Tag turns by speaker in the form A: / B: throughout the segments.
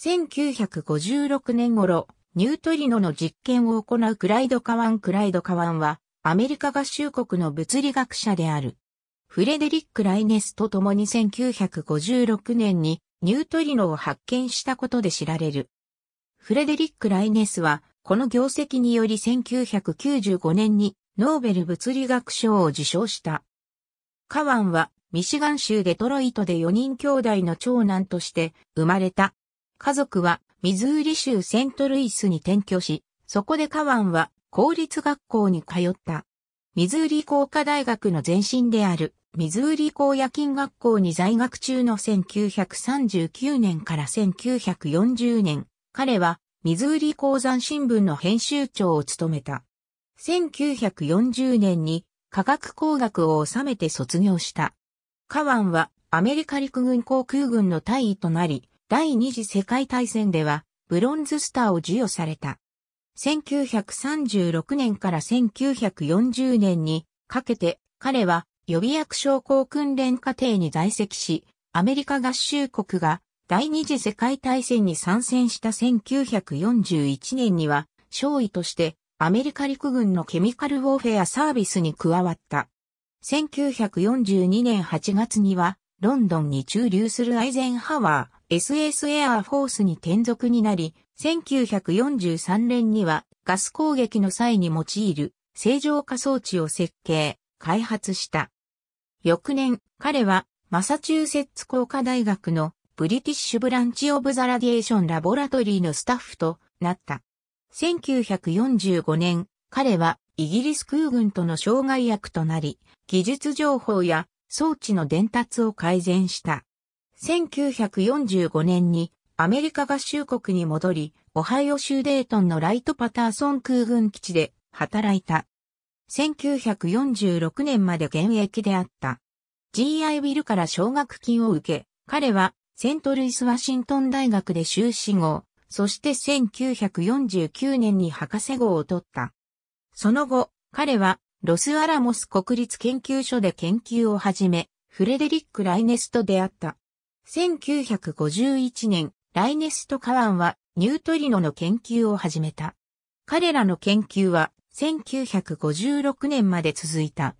A: 1956年頃、ニュートリノの実験を行うクライド・カワン・クライド・カワンは、アメリカ合衆国の物理学者である。フレデリック・ライネスと共に1956年にニュートリノを発見したことで知られる。フレデリック・ライネスは、この業績により1995年にノーベル物理学賞を受賞した。カワンはミシガン州デトロイトで4人兄弟の長男として生まれた家族はミズーリ州セントルイスに転居し、そこでカワンは公立学校に通った。ミズーリ工科大学の前身であるミズーリ工夜勤学校に在学中の1939年から1940年、彼はミズーリ鉱山新聞の編集長を務めた。1940年に科学工学を収めて卒業した。カワンはアメリカ陸軍航空軍の大尉となり、第二次世界大戦ではブロンズスターを授与された。1936年から1940年にかけて彼は予備役将校訓練課程に在籍し、アメリカ合衆国が第二次世界大戦に参戦した1941年には少尉としてアメリカ陸軍のケミカルウォーフェアサービスに加わった。1942年8月にはロンドンに駐留するアイゼンハワー、SS エアフォースに転属になり、1943年にはガス攻撃の際に用いる正常化装置を設計、開発した。翌年、彼はマサチューセッツ工科大学のブリティッシュブランチオブザラディエーションラボラトリーのスタッフとなった。1945年、彼はイギリス空軍との障害役となり、技術情報や装置の伝達を改善した。1945年にアメリカ合衆国に戻り、オハイオ州デートンのライトパターソン空軍基地で働いた。1946年まで現役であった。GI ビルから奨学金を受け、彼はセントルイス・ワシントン大学で修士号、そして1949年に博士号を取った。その後、彼はロスアラモス国立研究所で研究を始め、フレデリック・ライネスと出会った。1951年、ライネスとカワンはニュートリノの研究を始めた。彼らの研究は1956年まで続いた。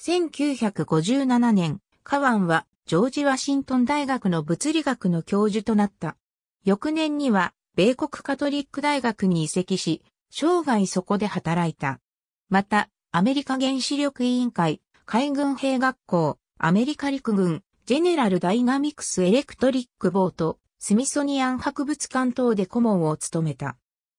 A: 1957年、カワンはジョージ・ワシントン大学の物理学の教授となった。翌年には、米国カトリック大学に移籍し、生涯そこで働いた。また、アメリカ原子力委員会、海軍兵学校、アメリカ陸軍、ジェネラルダイナミクスエレクトリックボート、スミソニアン博物館等で顧問を務めた。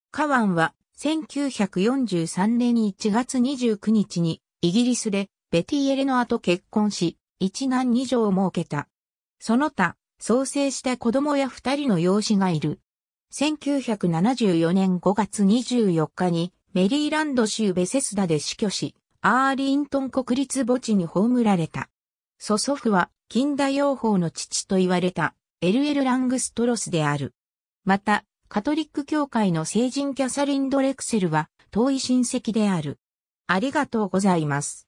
A: カワンは1943年1月29日にイギリスでベティ・エレノアと結婚し、一男二女を設けた。その他、創生した子供や二人の養子がいる。1974年5月24日にメリーランド州ベセスダで死去し、アーリントン国立墓地に葬られた。祖祖父は近代養蜂の父と言われたエルエル・ラングストロスである。また、カトリック教会の聖人キャサリン・ドレクセルは遠い親戚である。ありがとうございます。